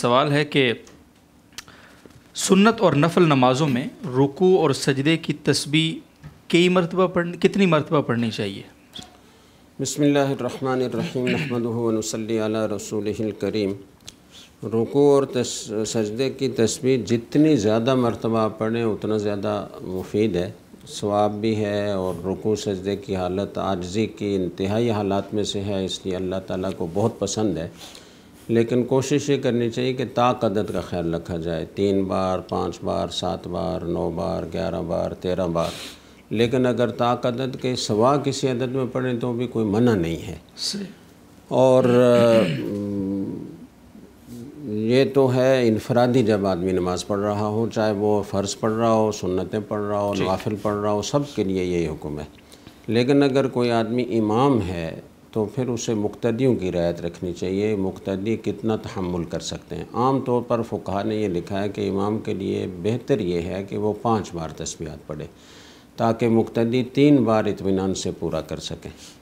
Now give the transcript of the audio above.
सवाल है कि सुन्नत और नफल नमाज़ों में रुकू और सजदे की तस्बी कई मरतबा पढ़ कितनी मरतबा पढ़नी चाहिए बसमीम नहमदनसली रसूल करीम रुकू और सजदे की तस्बी जितनी ज़्यादा मरतबा पढ़ें उतना ज़्यादा मुफीद है स्वाब भी है और रुकू सजदे की हालत आर्जी की इंतहाई हालात में से है इसलिए अल्लाह ताला को बहुत पसंद है लेकिन कोशिश ये करनी चाहिए कि ताकदत का ख्याल रखा जाए तीन बार पाँच बार सात बार नौ बार ग्यारह बार तेरह बार लेकिन अगर ताकदत के सवा किसी अदद में पढ़ें तो भी कोई मना नहीं है और ये तो है इनफरादी जब आदमी नमाज़ पढ़ रहा हो चाहे वो फ़र्ज़ पढ़ रहा हो सुन्नतें पढ़ रहा हो नाफिल पढ़ रहा हो सब के लिए यही हुक्म है लेकिन अगर कोई आदमी इमाम है तो फिर उसे मुक्तदियों की रायत रखनी चाहिए मुक्तदी कितना तहमुल कर सकते हैं आम तौर पर फ़ुकहा ने यह लिखा है कि इमाम के लिए बेहतर ये है कि वो पाँच बार तस्वीर पढ़े ताकि मुक्तदी तीन बार इतमान से पूरा कर सकें